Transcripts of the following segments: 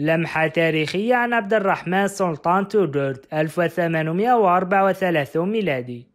لمحة تاريخية عن عبد الرحمن سلطان تودورد 1834 ميلادي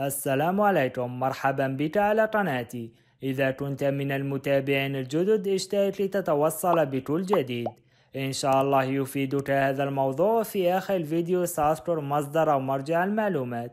السلام عليكم مرحبا بك على قناتي إذا كنت من المتابعين الجدد اشترك لتتوصل بكل جديد إن شاء الله يفيدك هذا الموضوع في آخر الفيديو سأذكر مصدر أو مرجع المعلومات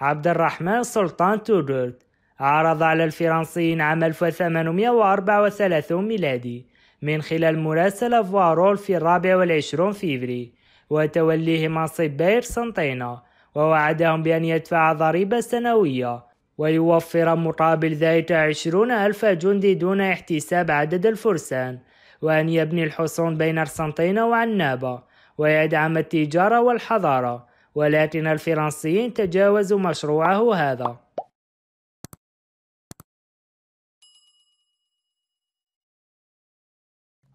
عبد الرحمن سلطان تودورد عرض على الفرنسيين عام 1834 ميلادي من خلال مراسلة فوارول في الرابع والعشرون فيفري منصب بير سنتينا ووعدهم بأن يدفع ضريبة سنوية ويوفر مقابل ذلك عشرون ألف جندي دون احتساب عدد الفرسان وأن يبني الحصون بين أرسنطينا وعنابة ويدعم التجارة والحضارة ولكن الفرنسيين تجاوزوا مشروعه هذا